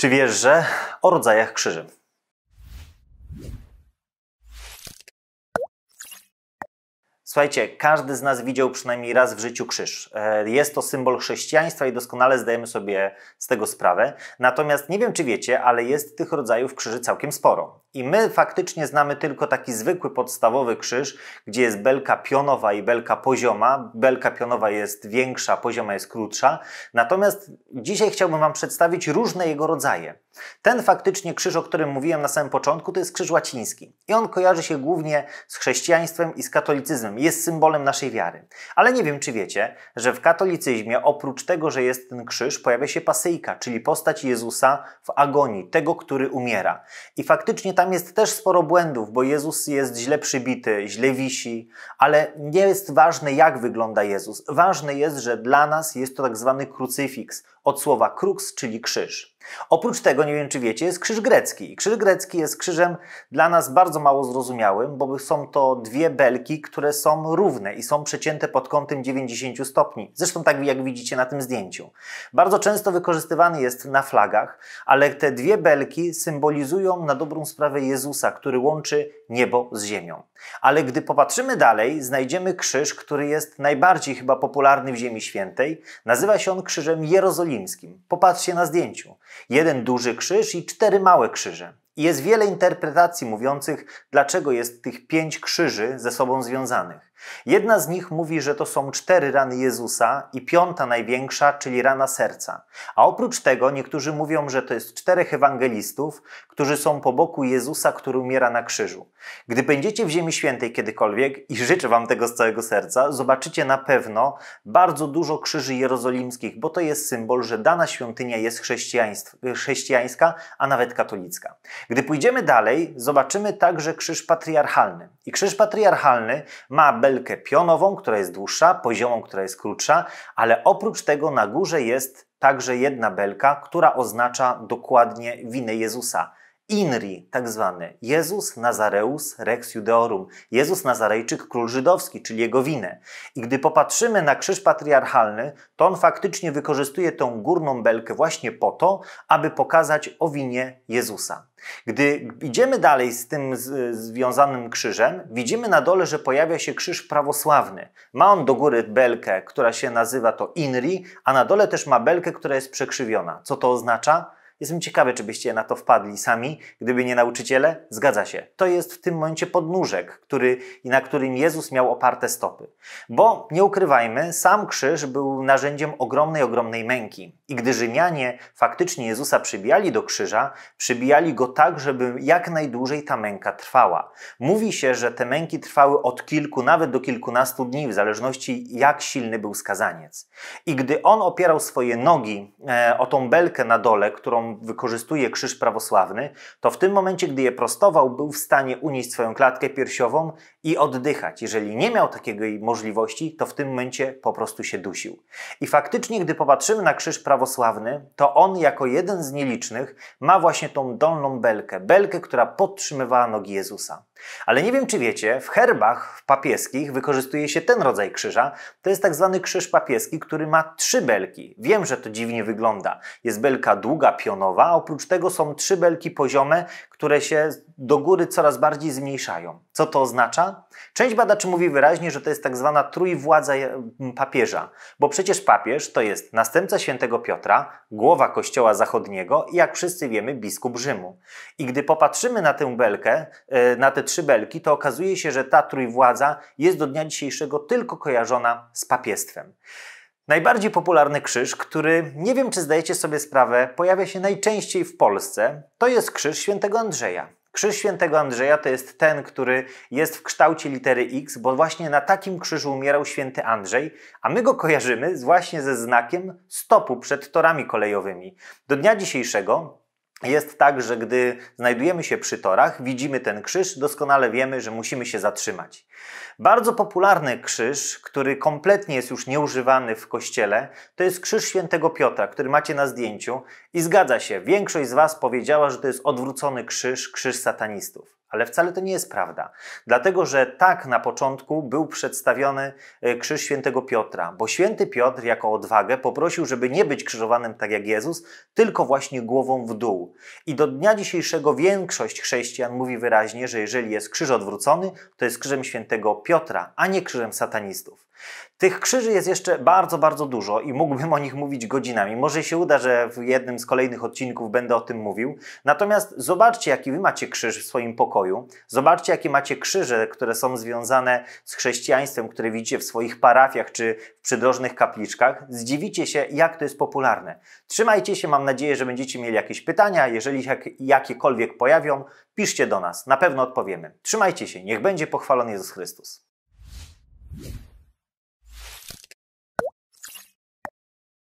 Czy wiesz, że o rodzajach krzyży? Słuchajcie, każdy z nas widział przynajmniej raz w życiu krzyż. E, jest to symbol chrześcijaństwa i doskonale zdajemy sobie z tego sprawę. Natomiast nie wiem, czy wiecie, ale jest tych rodzajów krzyży całkiem sporo. I my faktycznie znamy tylko taki zwykły, podstawowy krzyż, gdzie jest belka pionowa i belka pozioma. Belka pionowa jest większa, pozioma jest krótsza. Natomiast dzisiaj chciałbym Wam przedstawić różne jego rodzaje. Ten faktycznie krzyż, o którym mówiłem na samym początku, to jest krzyż łaciński. I on kojarzy się głównie z chrześcijaństwem i z katolicyzmem. Jest symbolem naszej wiary. Ale nie wiem, czy wiecie, że w katolicyzmie oprócz tego, że jest ten krzyż, pojawia się pasyjka, czyli postać Jezusa w agonii, tego, który umiera. I faktycznie tam jest też sporo błędów, bo Jezus jest źle przybity, źle wisi, ale nie jest ważne, jak wygląda Jezus. Ważne jest, że dla nas jest to tak zwany krucyfiks od słowa krux, czyli krzyż. Oprócz tego, nie wiem czy wiecie, jest krzyż grecki. Krzyż grecki jest krzyżem dla nas bardzo mało zrozumiałym, bo są to dwie belki, które są równe i są przecięte pod kątem 90 stopni. Zresztą tak jak widzicie na tym zdjęciu. Bardzo często wykorzystywany jest na flagach, ale te dwie belki symbolizują na dobrą sprawę Jezusa, który łączy niebo z ziemią. Ale gdy popatrzymy dalej, znajdziemy krzyż, który jest najbardziej chyba popularny w Ziemi Świętej. Nazywa się on krzyżem Jerozolimy jerozolimskim. Popatrzcie na zdjęciu. Jeden duży krzyż i cztery małe krzyże. Jest wiele interpretacji mówiących, dlaczego jest tych pięć krzyży ze sobą związanych. Jedna z nich mówi, że to są cztery rany Jezusa i piąta największa, czyli rana serca. A oprócz tego niektórzy mówią, że to jest czterech ewangelistów, którzy są po boku Jezusa, który umiera na krzyżu. Gdy będziecie w Ziemi Świętej kiedykolwiek, i życzę Wam tego z całego serca, zobaczycie na pewno bardzo dużo krzyży jerozolimskich, bo to jest symbol, że dana świątynia jest chrześcijańska, a nawet katolicka. Gdy pójdziemy dalej, zobaczymy także krzyż patriarchalny. I krzyż patriarchalny ma tabelkę pionową, która jest dłuższa, poziomą, która jest krótsza, ale oprócz tego na górze jest także jedna belka, która oznacza dokładnie winę Jezusa. Inri, tak zwany Jezus Nazareus Rex Judeorum, Jezus Nazarejczyk Król Żydowski, czyli jego winę. I gdy popatrzymy na krzyż patriarchalny, to on faktycznie wykorzystuje tą górną belkę właśnie po to, aby pokazać o winie Jezusa. Gdy idziemy dalej z tym związanym krzyżem, widzimy na dole, że pojawia się krzyż prawosławny. Ma on do góry belkę, która się nazywa to Inri, a na dole też ma belkę, która jest przekrzywiona. Co to oznacza? Jestem ciekawy, czy byście na to wpadli sami, gdyby nie nauczyciele. Zgadza się. To jest w tym momencie podnóżek, który, na którym Jezus miał oparte stopy. Bo nie ukrywajmy, sam krzyż był narzędziem ogromnej, ogromnej męki. I gdy Rzymianie faktycznie Jezusa przybijali do krzyża, przybijali go tak, żeby jak najdłużej ta męka trwała. Mówi się, że te męki trwały od kilku, nawet do kilkunastu dni, w zależności jak silny był skazaniec. I gdy on opierał swoje nogi e, o tą belkę na dole, którą wykorzystuje krzyż prawosławny, to w tym momencie, gdy je prostował, był w stanie unieść swoją klatkę piersiową i oddychać. Jeżeli nie miał takiej możliwości, to w tym momencie po prostu się dusił. I faktycznie, gdy popatrzymy na krzyż prawosławny, prawosławny, to on jako jeden z nielicznych ma właśnie tą dolną belkę, belkę, która podtrzymywała nogi Jezusa. Ale nie wiem, czy wiecie, w herbach papieskich wykorzystuje się ten rodzaj krzyża. To jest tak zwany krzyż papieski, który ma trzy belki. Wiem, że to dziwnie wygląda. Jest belka długa, pionowa, a oprócz tego są trzy belki poziome, które się do góry coraz bardziej zmniejszają. Co to oznacza? Część badaczy mówi wyraźnie, że to jest tak zwana trójwładza e, papieża, bo przecież papież to jest następca świętego Piotra, głowa kościoła zachodniego i jak wszyscy wiemy biskup Rzymu. I gdy popatrzymy na tę belkę, e, na te trzy belki, to okazuje się, że ta trójwładza jest do dnia dzisiejszego tylko kojarzona z papiestwem. Najbardziej popularny krzyż, który nie wiem czy zdajecie sobie sprawę, pojawia się najczęściej w Polsce, to jest krzyż świętego Andrzeja. Krzyż świętego Andrzeja to jest ten, który jest w kształcie litery X, bo właśnie na takim krzyżu umierał święty Andrzej, a my go kojarzymy właśnie ze znakiem stopu przed torami kolejowymi. Do dnia dzisiejszego jest tak, że gdy znajdujemy się przy torach, widzimy ten krzyż, doskonale wiemy, że musimy się zatrzymać. Bardzo popularny krzyż, który kompletnie jest już nieużywany w kościele, to jest krzyż świętego Piotra, który macie na zdjęciu i zgadza się, większość z was powiedziała, że to jest odwrócony krzyż, krzyż satanistów. Ale wcale to nie jest prawda, dlatego że tak na początku był przedstawiony e, krzyż świętego Piotra, bo święty Piotr jako odwagę poprosił, żeby nie być krzyżowanym tak jak Jezus, tylko właśnie głową w dół. I do dnia dzisiejszego większość chrześcijan mówi wyraźnie, że jeżeli jest krzyż odwrócony, to jest krzyżem świętego świętego Piotra, a nie krzyżem satanistów. Tych krzyży jest jeszcze bardzo, bardzo dużo i mógłbym o nich mówić godzinami. Może się uda, że w jednym z kolejnych odcinków będę o tym mówił. Natomiast zobaczcie, jaki wy macie krzyż w swoim pokoju. Zobaczcie, jakie macie krzyże, które są związane z chrześcijaństwem, które widzicie w swoich parafiach czy w przydrożnych kapliczkach. Zdziwicie się, jak to jest popularne. Trzymajcie się, mam nadzieję, że będziecie mieli jakieś pytania. Jeżeli się jakiekolwiek pojawią, piszcie do nas, na pewno odpowiemy. Trzymajcie się, niech będzie pochwalony Jezus Chrystus.